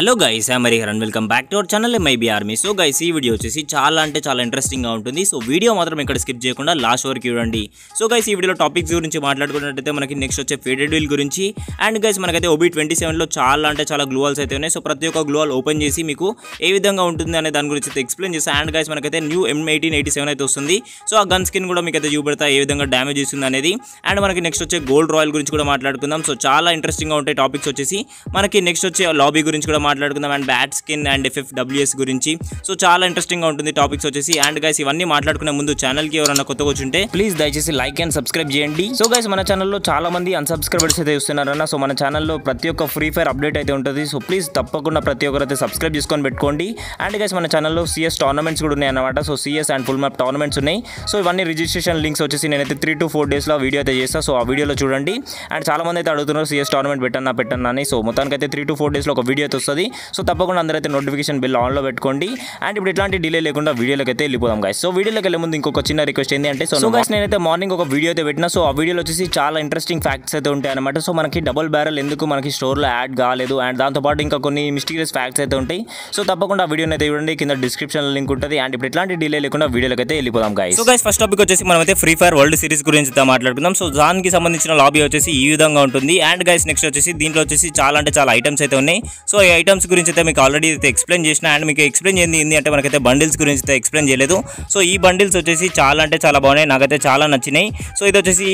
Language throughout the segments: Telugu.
హలో గైస్ మరి Haran welcome back to our channel MIB army so guys ఈ వీడియో వచ్చేసి చాలా అంటే చాలా ఇంట్రెస్టింగ్ గా ఉంటుంది సో వీడియో మాత్రం ఇక్కడ స్కిప్ చేయకుండా లాస్ట్ వరకు చూడండి సో గైస్ ఈ వీడియోలో టాపిక్స్ గురించి మాట్లాడుకున్నట్టయితే మనకి నెక్స్ట్ వచ్చే ఫేడెడ్ వీల్ గురించి అండ్ గైస్ మనకైతే ఓబీ ట్వంటీ సెవెన్లో చాలా అంటే చాలా గ్లోవాల్స్ అయితే ఉన్నాయి సో ప్రతి ఒక్క గ్లోవాల్ ఓపెన్ చేసి మీకు ఏ విధంగా ఉంటుంది అనే దాని గురించి అయితే ఎక్స్ప్లెయిన్ చేస్తాను అండ్ గైస్ మనకైతే new M eighteen eighty seven అయితే వస్తుంది సో ఆ గన్ స్కిన్ కూడా మీకు అయితే చూపెడతా ఏ విధంగా డ్యామేజ్ ఇస్తుంది అనేది అండ్ మనకి నెక్స్ట్ వచ్చే గోల్డ్ రాయల్ గురించి కూడా మాట్లాడుకుందాం సో చాలా ఇంట్రెస్టింగ్ గా ఉంటాయి టాపిక్స్ వచ్చేసి మనకి నెక్స్ట్ వచ్చే లాబీ గురించి కూడా మాట్లాడుకుందాం and bat skin and FF WS గురించి సో చాలా ఇంట్రెస్టింగ్ ఉంటుంది టాపిక్స్ వచ్చేసి అండ్ గైస్ ఇవన్నీ మాట్లాడుకునే ముందు ఛానల్ కి ఎవరైనా కొత్త వచ్చింటే ప్లీజ్ దయచేసి లైక్ అండ్ సబ్స్క్రైబ్ చేయండి సో గైస్ మన ఛానల్లో చాలా మంది అన్సబ్స్క్రైబర్స్ అయితే చూస్తున్నారన్న సో మన ఛానల్లో ప్రతి ఒక్క ఫ్రీ ఫైర్ అప్డేట్ అయితే ఉంటుంది సో ప్లీజ్ తప్పకుండా ప్రతి అయితే సబ్స్క్రైబ్ చేసుకొని పెట్టుకోండి అండ్ గైస్ మన ఛానల్లో సిఎస్ టోర్నమెంట్స్ కూడా ఉన్నాయి అనమాట so CS and full map tournaments ఉన్నాయి సో ఇవన్నీ రిజిస్ట్రేషన్ లింక్స్ వచ్చేసి నేనైతే త్రీ టు ఫోర్ డేస్ లో వీడియో అయితే చేస్తాను సో ఆ వీడియోలో చూడండి అండ్ చాలా మంది అయితే అడుగుతున్నారు సిఎస్ టోర్నమెంట్ పెట్టన్నా పెట్టన్నా అని సో అయితే త్రీ టు ఫోర్ డేస్ లో ఒక వీడియో అయితే వస్తుంది ఉంటుంది సో తప్పకుండా అందరైతే నోటిఫికేషన్ బిల్ ఆన్లో పెట్టుకోండి అండ్ ఇప్పుడు ఇట్లాంటి డిలే లేకుండా వీడియోలోకి అయితే వెళ్ళిపోదాం గాయస్ సో వీడియోకి వెళ్ళే ముందు ఇంకొక చిన్న రిక్వెస్ట్ ఏంటి అంటే సో గాయస్ నేనైతే మార్నింగ్ ఒక వీడియో అయితే పెట్టిన సో ఆ వీడియోలో వచ్చేసి చాలా ఇంట్రెస్టింగ్ ఫ్యాక్ట్స్ అయితే ఉంటాయి అనమాట సో మనకి డబుల్ బ్యారెల్ ఎందుకు మనకి స్టోర్లో యాడ్ కాలేదు అండ్ దాంతోపాటు ఇంకా కొన్ని మిస్టీరియస్ ఫ్యాక్ట్స్ అయితే ఉంటాయి సో తప్పకుండా ఆ వీడియోని అయితే చూడండి కింద డిస్క్రిప్షన్ లింక్ ఉంటుంది అండ్ ఇప్పుడు ఇట్లాంటి డిలే లేకుండా వీడియోకి అయితే వెళ్ళిపోదాం guys so guys first topic వచ్చేసి మనం అయితే ఫ్రీ ఫైర్ వరల్డ్ సిరీస్ గురించి అయితే మాట్లాడుకుందాం సో దానికి సంబంధించిన లాబీ వచ్చేసి ఈ విధంగా ఉంటుంది అండ్ గైస్ నెక్స్ట్ వచ్చేసి దీంట్లో వచ్చేసి చాలా అంటే చాలా ఐటమ్స్ అయితే ఉన్నాయి సో ఐటమ్స్ గురించి అయితే మీకు ఆల్రెడీ అయితే ఎక్స్ప్లెయిన్ చేసిన అండ్ మీకు ఎక్స్ప్లెయిన్ చేయండి ఏంటి అంటే మనకైతే బండిల్స్ గురించి అయితే ఎక్స్ప్లెయిన్ చేయలేదు సో ఈ బండిల్స్ వచ్చేసి చాలా అంటే చాలా బాగున్నాయి నాకైతే చాలా నచ్చినాయి సో ఇది వచ్చేసి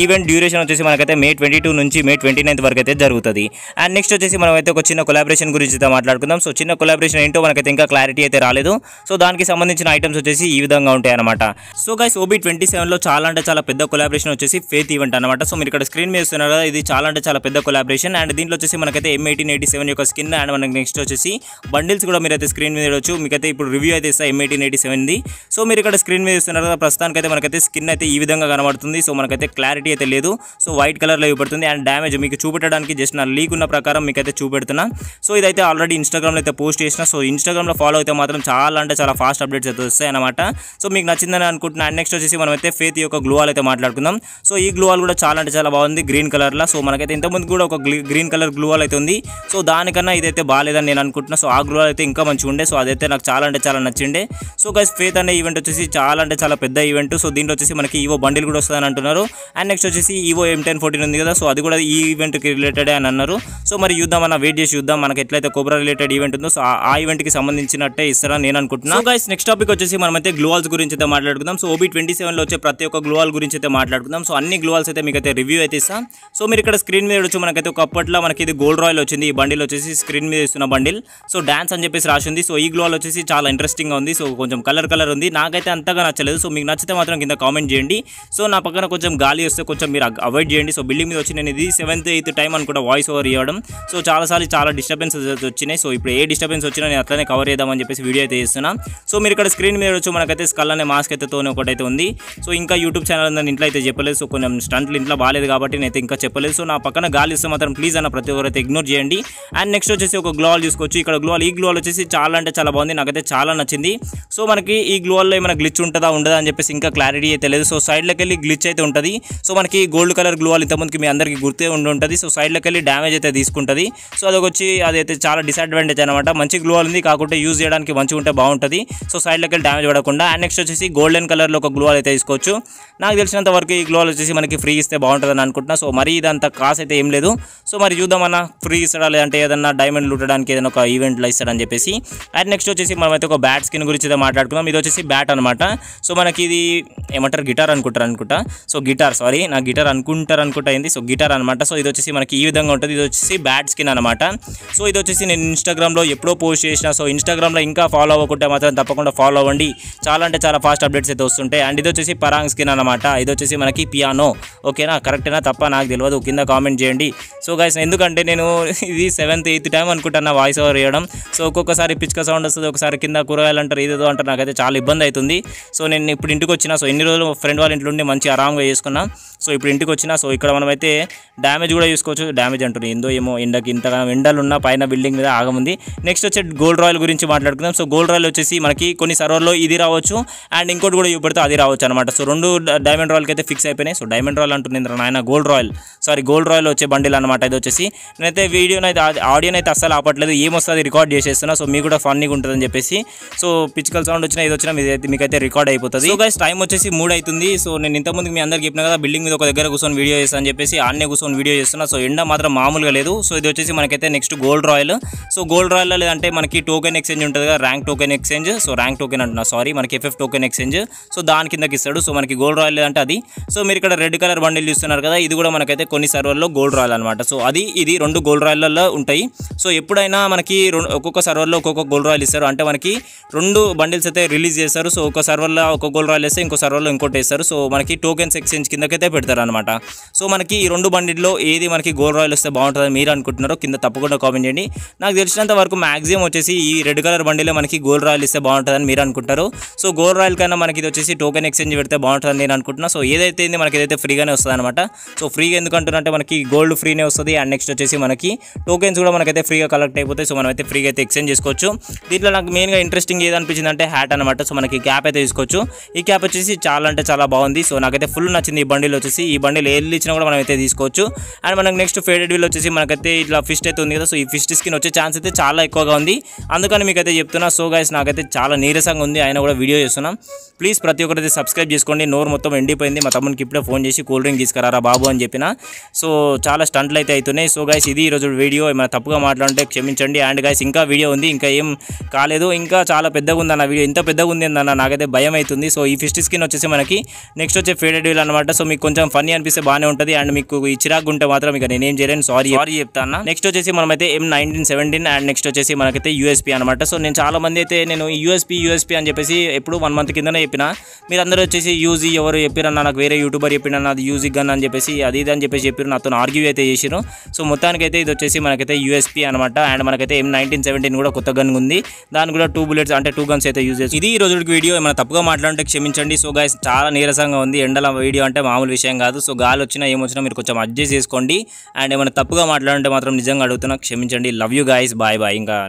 ఈవెంట్ డ్యూరేషన్ వచ్చేసి మనకైతే మే ట్వంటీ టూ నుంచి మే ట్వంటీ నైన్త్ వరకు అయితే జరుగుతుంది అండ్ నెక్స్ట్ వచ్చేసి మనం అయితే ఒక చిన్న కొలాబరేషన్ గురించి అయితే మాట్లాడుకుందాం సో చిన్న కొలాబరేషన్ ఏంటో మనకైతే ఇంకా క్లారిటీ అయితే రాలేదు సో దానికి సంబంధించిన ఐటమ్స్ వచ్చేసి ఈ విధంగా ఉంటాయి అనమాట సో గైస్ ఓబీ ట్వంటీ సెవెన్లో చాలా అంటే చాలా పెద్ద కొలాబరేషన్ వచ్చేసి ఫేత్ ఈవెంట్ అనమాట సో మీరు ఇక్కడ స్క్రీన్ మీద ఇది చాలా అంటే చాలా పెద్ద కొలాబరేషన్ అండ్ దీంట్లో వచ్చేసి మనకైతే ఎం ఎయిటీన్ ఎయిటీ సెవెన్ యొక్క స్కిన్ అండ్ మనకి నెక్స్ట్ వచ్చేసి బండిల్స్ కూడా మీరు అయితే స్క్రీన్ మీద చూడొచ్చు మీకైతే ఇప్పుడు రివ్యూ అయితే ఇస్తాయి ఎం ఎయిటీన్ ఎయిటీ సెవెన్ది సో మీరు ఇక్కడ స్క్రీన్ మీద ఇస్తున్నారు కదా ప్రస్తుతానికైతే మనకైతే స్కిన్ అయితే ఈ విధంగా కనబడుతుంది సో మనకైతే క్లారిటీ అయితే లేదు సో వైట్ కలర్లో ఇవ్వబడుతుంది అండ్ డ్యామేజ్ మీకు చూపెట్టడానికి జస్ట్ నా లీక్ ఉన్న ప్రకారం మీకైతే చూపెడుతున్నా సో ఇదైతే ఆల్రెడీ ఇన్స్టాగ్రామ్లో అయితే పోస్ట్ చేసిన సో ఇన్స్టాగ్రామ్లో ఫాలో అయితే మాత్రం చాలా అంటే చాలా ఫాస్ట్ అప్డేట్స్ అయితే వస్తాయి అనమాట సో మీకు నచ్చిందని అనుకుంటున్నా అండ్ నెక్స్ట్ వచ్చేసి మనమైతే ఫేత్ యొక్క గ్లోవాల్ అయితే మాట్లాడుకుందాం సో ఈ గ్లోవాల్ కూడా చాలా అంటే చాలా బాగుంది గ్రీన్ కలర్లో సో మనకైతే ఇంతకుముందు కూడా ఒక గ్రీన్ కలర్ గ్లోవాల్ అయితే ఉంది సో దానికన్నా ఇదైతే బాగాలేదని నేను అనుకుంటున్నా సో ఆ గ్రో అయితే ఇంకా మంచిగా ఉండే సో అదైతే నాకు చాలా అంటే చాలా నచ్చిండే సో గైస్ ఫేత్ అనే ఈవెంట్ వచ్చేసి చాలా అంటే చాలా పెద్ద ఈవెంట్ సో దీంట్లో వచ్చేసి మనకి ఈవో బండిల్ కూడా వస్తుందని అంటున్నారు అండ్ నెక్స్ట్ వచ్చేసి ఈవో ఎం టెన్ ఫోర్టీన్ ఉంది కదా సో అది కూడా ఈ ఈవెంట్కి రిలేటెడ్ అని అన్నారు సో మరి యుద్ధం అన్న వెయిట్ చేసి చూద్దాం మనకి ఎట్లయితే కోబ్రా రిలేటెడ్ ఈవెంట్ ఉందో సో ఆ ఈవెంట్కి సంబంధించినట్టే ఇస్తారని నేను అనుకుంటున్నాను సో గైస్ నెక్స్ట్ టాపిక్ వచ్చేసి మనం అయితే గ్లోవాల్స్ గురించి అయితే మాట్లాడుకుందాం సో ఓబీ ట్వంటీ సెవెన్లో వచ్చే ప్రతి ఒక్క గ్లోవాల్ గురించి అయితే మాట్లాడుకుందాం సో అన్ని గ్లోవాల్స్ అయితే మీకు అయితే రివ్యూ అయితే ఇస్తాం సో మీరు ఇక్కడ స్క్రీన్ మీద వచ్చి మనకైతే ఒకప్పట్లో మనకి ఇది గోల్డ్ రాయల్ వచ్చింది ఈ బండిలో వచ్చేసి స్క్రీన్ మీద చేస్తున్న బండిల్ సో డ్యాన్స్ అని చెప్పేసి రాసింది సో ఈ గ్లోవల్ వచ్చేసి చాలా ఇంట్రెస్టింగ్గా ఉంది సో కొంచెం కలర్ కలర్ ఉంది నాకైతే అంతగా నచ్చలేదు సో మీకు నచ్చితే మాత్రం కింద కామెంట్ చేయండి సో నా పక్కన కొంచెం గాలి వస్తే కొంచెం మీరు అవాయిడ్ చేయండి సో బిల్డింగ్ మీద వచ్చి నేను ఇది సెవెంత్ ఎయిత్ టైం అనుకుంటా వాయిస్ ఓవర్ ఇవ్వడం సో చాలాసార్లు చాలా డిస్టర్బెన్స్ వచ్చినాయి సో ఇప్పుడు ఏ డిస్టర్బెన్స్ వచ్చినా నేను అట్లనే కవర్ చేద్దామని చెప్పేసి వీడియో అయితే ఇస్తున్నా సో మీరు ఇక్కడ స్క్రీన్ మీద వచ్చి మనకైతే స్కల్ అనే మాస్క్ అయితే తోనే ఒకటైతే ఉంది సో ఇంకా యూట్యూబ్ ఛానల్ ఉందని ఇంట్లో అయితే చెప్పలేదు సో కొంచెం స్టంట్లు ఇంట్లో బాగాలేదు కాబట్టి అయితే ఇంకా చెప్పలేదు సో నా పక్కన గాలి ఇస్తే మాత్రం ప్లీజ్ అన్న ప్రతి ఒక్కరైతే ఇగ్నోర్ చేయండి అండ్ నెక్స్ట్ వచ్చేసి ఒక ఒక గ్లో తీసుకోవచ్చు ఇక్కడ గ్లో ఈ గ్లో వచ్చేసి చాలా అంటే చాలా బాగుంది నాకైతే చాలా నచ్చింది సో మనకి ఈ గ్లోలో ఏమైనా గ్లిచ్ ఉంటుందా ఉండదా అని చెప్పేసి ఇంకా క్లారిటీ అయితే లేదు సో సైడ్లోకి వెళ్ళి గ్లిచ్ అయితే ఉంటుంది సో మనకి గోల్డ్ కలర్ గ్లోవాల్ ఇంతకుముందుకి మీ అందరికీ గుర్తే ఉండి ఉంటుంది సో సైడ్లోకి వెళ్ళి డ్యామేజ్ అయితే తీసుకుంటుంది సో అది అదైతే చాలా డిసడ్వాంటేజ్ అనమాట మంచి గ్లోవాల్ ఉంది కాకుంటే యూజ్ చేయడానికి మంచిగా ఉంటే బాగుంటుంది సో సైడ్లోకి వెళ్ళి డ్యామేజ్ పడకుండా అండ్ నెక్స్ట్ వచ్చేసి గోల్డెన్ కలర్లో ఒక గ్లోవాల్ అయితే తీసుకోవచ్చు నాకు తెలిసినంత వరకు ఈ గ్లోవాల్ వచ్చేసి మనకి ఫ్రీ ఇస్తే బాగుంటుందని అనుకుంటున్నా సో మరి ఇదంతా కాస్ అయితే ఏం లేదు సో మరి చూద్దామన్నా ఫ్రీ ఇస్తాడా లేదంటే ఏదన్నా డైమండ్లు ఉండడానికి ఏదైనా ఒక ఈవెంట్లో ఇస్తారని చెప్పేసి అండ్ నెక్స్ట్ వచ్చేసి మనమైతే ఒక బ్యాట్ స్కిన్ గురించి అయితే మాట్లాడుకుందాం ఇది వచ్చేసి బ్యాట్ అనమాట సో మనకి ఇది ఏమంటారు గిటార్ అనుకుంటారు అనుకుంటా సో గిటార్ సారీ నా గిటార్ అనుకుంటారు అనుకుంటా అయింది సో గిటార్ అనమాట సో ఇది వచ్చేసి మనకి ఈ విధంగా ఉంటుంది ఇది వచ్చేసి బ్యాట్ స్కిన్ అనమాట సో ఇది వచ్చేసి నేను ఇన్స్టాగ్రామ్లో ఎప్పుడో పోస్ట్ చేసిన సో ఇన్స్టాగ్రామ్లో ఇంకా ఫాలో అవ్వకుంటే మాత్రం తప్పకుండా ఫాలో అవ్వండి చాలా అంటే చాలా ఫాస్ట్ అప్డేట్స్ అయితే వస్తుంటాయి అండ్ ఇది వచ్చేసి పరాంగ్ స్కిన్ అనమాట ఇది వచ్చేసి మనకి పియానో ఓకేనా కరెక్టేనా తప్ప నాకు తెలియదు కింద కామెంట్ చేయండి సో గైస్ ఎందుకంటే నేను ఇది సెవెంత్ ఎయిత్ టైం అనుకుంటున్నాను అన్న వాయిస్ ఓవర్ వేయడం సో ఒక్కొక్కసారి పిచ్చుక సౌండ్ వస్తుంది ఒకసారి కింద కూరగాయలు అంటారు ఇదేదో అంటారు నాకైతే చాలా ఇబ్బంది అవుతుంది సో నేను ఇప్పుడు ఇంటికి వచ్చిన సో ఎన్ని రోజులు ఫ్రెండ్ వాళ్ళ ఇంట్లో ఉండి మంచి ఆరామ్గా చేసుకున్నా సో ఇప్పుడు ఇంటికి వచ్చిన సో ఇక్కడ మనమైతే డ్యామేజ్ కూడా చూసుకోవచ్చు డ్యామేజ్ అంటుంది ఏందో ఏమో ఎండకి ఇంతగా ఎండలు ఉన్న పైన బిల్డింగ్ మీద ఆగముంది నెక్స్ట్ వచ్చే గోల్డ్ రాయల్ గురించి మాట్లాడుకుందాం సో గోల్డ్ రాయల్ వచ్చేసి మనకి కొన్ని సర్వర్లో ఇది రావచ్చు అండ్ ఇంకోటి కూడా చూపెడితే అది రావచ్చు అనమాట సో రెండు డైమండ్ రాయల్కి అయితే ఫిక్స్ అయిపోయినాయి సో డైమండ్ రాయల్ అంటుంది నాయన gold royal sorry gold royal వచ్చే బండిల్ అనమాట ఇది వచ్చేసి నేనైతే వీడియోనైతే అయితే అయితే అసలు ఆపట్లేదు ఏమొస్తుంది రికార్డ్ చేసేస్తున్నా సో మీకు కూడా ఫన్నీగా ఉంటుందని చెప్పేసి సో పిచ్చుకల్ సౌండ్ వచ్చినా ఇది వచ్చినా మీదైతే మీకైతే రికార్డ్ అయిపోతుంది సో గైస్ టైం వచ్చేసి మూడు అవుతుంది సో నేను ఇంతకుముందు మీ అందరికి చెప్పిన కదా బిల్డింగ్ మీద ఒక దగ్గర కూర్చొని వీడియో చేస్తా అని చెప్పేసి ఆన్నే కూర్చొని వీడియో చేస్తున్నా సో ఎండ మాత్రం మామూలుగా లేదు సో ఇది వచ్చేసి మనకైతే next gold royal so gold royal లేదంటే మనకి టోకెన్ ఎక్స్చేంజ్ ఉంటుంది కదా rank token exchange so rank token అంటున్నా సారీ మనకి ఎఫ్ఎఫ్ టోకెన్ ఎక్స్చేంజ్ సో దాని కిందకి ఇస్తాడు సో మనకి గోల్డ్ రాయల్ లేదంటే అది సో మీరు ఇక్కడ రెడ్ కలర్ బండిల్ చూస్తున్నారు కదా ఇది కూడా మనకైతే కొన్ని సర్వర్లో గోల్డ్ రాయల్ అనమాట సో అది ఇది రెండు గోల్డ్ రాయల్లో ఉంటాయి సో ఎప్పుడైనా మనకి ఒక్కొక్క సర్వర్లో ఒక్కొక్క గోల్ రాయల్ ఇస్తారు అంటే మనకి రెండు బండిల్స్ అయితే రిలీజ్ చేస్తారు సో ఒక సర్వర్లో ఒక గోల్ రాయల్ వేస్తే ఇంకో సర్వర్లో ఇంకోటి వేస్తారు సో మనకి టోకెన్స్ ఎక్స్చేంజ్ కిందకైతే పెడతారు అనమాట సో మనకి ఈ రెండు బండిల్లో ఏది మనకి గోల్ రాయల్ వస్తే బాగుంటుందని మీరు అనుకుంటున్నారో కింద తప్పకుండా కామెంట్ చేయండి నాకు తెలిసినంత వరకు మ్యాక్సిమం వచ్చేసి ఈ రెడ్ కలర్ బండిలో మనకి గోల్ రాయల్ ఇస్తే బాగుంటుందని మీరు అనుకుంటారు సో గోల్ రాయల్ కన్నా మనకి ఇది వచ్చేసి టోకెన్ ఎక్స్చేంజ్ పెడితే బాగుంటుందని నేను అనుకుంటున్నా సో ఏదైతే మనకి ఏదైతే ఫ్రీగానే వస్తుంది అనమాట సో ఫ్రీగా ఎందుకంటున్నా అంటే మనకి గోల్డ్ ఫ్రీనే వస్తుంది అండ్ నెక్స్ట్ వచ్చేసి మనకి టోకెన్స్ కూడా మనకైతే ఫ్రీ ఈజీగా కలెక్ట్ అయిపోతాయి సో మనం అయితే ఫ్రీగా అయితే ఎక్స్చేంజ్ చేసుకోవచ్చు దీంట్లో నాకు మెయిన్గా ఇంట్రెస్టింగ్ ఏదనిపించింది అంటే హ్యాట్ అనమాట సో మనకి క్యాప్ అయితే తీసుకోవచ్చు ఈ క్యాప్ వచ్చేసి చాలా అంటే చాలా బాగుంది సో నాకైతే ఫుల్ నచ్చింది ఈ బండిలో వచ్చేసి ఈ బండిలో ఏది ఇచ్చినా కూడా మనం అయితే తీసుకోవచ్చు అండ్ మనకు నెక్స్ట్ ఫేడెడ్ వీల్ వచ్చేసి మనకైతే ఇట్లా ఫిస్ట్ అయితే ఉంది కదా సో ఈ ఫిస్ట్ స్కిన్ వచ్చే ఛాన్స్ అయితే చాలా ఎక్కువగా ఉంది అందుకని మీకైతే చెప్తున్నా సో గైస్ నాకైతే చాలా నీరసంగా ఉంది ఆయన కూడా వీడియో చేస్తున్నాం ప్లీజ్ ప్రతి అయితే సబ్స్క్రైబ్ చేసుకోండి నోరు మొత్తం ఎండిపోయింది మా తమ్మునికి ఇప్పుడే ఫోన్ చేసి కూల్ డ్రింక్ తీసుకురారా బాబు అని చెప్పిన సో చాలా స్టంట్లు అయితే అవుతున్నాయి సో గైస్ ఇది ఈరోజు వీడియో ఏమైనా తప్పుగా మాట్లాడి అంటే క్షమించండి అండ్ గైస్ ఇంకా వీడియో ఉంది ఇంకా ఏం కాలేదు ఇంకా చాలా పెద్దగా ఉందన్న వీడియో ఇంత పెద్దగా ఉంది అన్న నాకైతే భయం అవుతుంది సో ఈ ఫిస్ట్ స్కిన్ వచ్చేసి మనకి నెక్స్ట్ వచ్చే ఫేడెడ్ వీల్ అనమాట సో మీకు కొంచెం ఫనీ అనిపిస్తే బాగానే ఉంటుంది అండ్ మీకు ఈ చిరాకు ఉంటే మాత్రం ఇక నేనేం చేయలేను సారీ సారీ చెప్తాను నెక్స్ట్ వచ్చేసి మనమైతే M nineteen seventeen and next వచ్చేసి మనకైతే యూఎస్పీ అనమాట సో నేను చాలా మంది అయితే నేను యూఎస్పీ యూఎస్పీ అని చెప్పేసి ఎప్పుడు వన్ మంత్ కిందనే చెప్పిన మీరందరూ వచ్చేసి యూజీ ఎవరు చెప్పిన నాకు వేరే యూట్యూబర్ చెప్పిన అది యూజీ గన్ అని చెప్పేసి అది ఇది అని చెప్పేసి చెప్పారు నాతో ఆర్గ్యూ అయితే చేసిన సో మొత్తానికైతే ఇది వచ్చేసి మనకైతే యూఎస్పీ అనమాట అనమాట అండ్ మనకైతే ఎం నైన్టీన్ సెవెంటీన్ కూడా కొత్త గన్ ఉంది దాని కూడా టూ బుల్లెట్స్ అంటే టూ గన్స్ అయితే యూజ్ చేసి ఇది ఈ రోజుకి వీడియో ఏమైనా తప్పుగా మాట్లాడితే క్షమించండి సో గాయస్ చాలా నీరసంగా ఉంది ఎండల వీడియో అంటే మామూలు విషయం కాదు సో గాలి వచ్చినా ఏమొచ్చినా మీరు కొంచెం అడ్జస్ట్ చేసుకోండి అండ్ ఏమైనా తప్పుగా మాట్లాడితే మాత్రం నిజంగా అడుగుతున్నా క్షమించండి love you guys bye bye ఇంకా